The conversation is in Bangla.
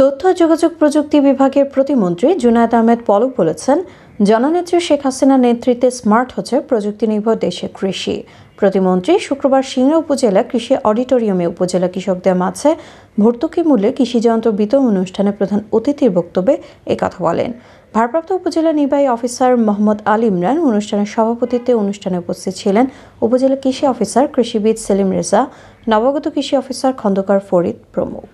তথ্য যোগাযোগ প্রযুক্তি বিভাগের প্রতিমন্ত্রী জুনায়দ আহমেদ পলক বলেছেন জননেত্রী শেখ হাসিনার নেতৃত্বে স্মার্ট হচ্ছে প্রযুক্তি নির্ভর দেশে কৃষি প্রতিমন্ত্রী শুক্রবার সিংড়া উপজেলা কৃষি অডিটোরিয়ামে উপজেলা কৃষকদের মাঝে ভর্তুকি মূল্যে কৃষিযন্ত্র বিতরণ অনুষ্ঠানে প্রধান অতিথির বক্তব্যে একথা বলেন ভারপ্রাপ্ত উপজেলা নির্বাহী অফিসার মোহাম্মদ আল ইমরান অনুষ্ঠানের সভাপতিত্বে অনুষ্ঠানে উপস্থিত ছিলেন উপজেলা কৃষি অফিসার কৃষিবিদ সেলিম রেজা নবাগত কৃষি অফিসার খন্দকার ফরিদ প্রমুখ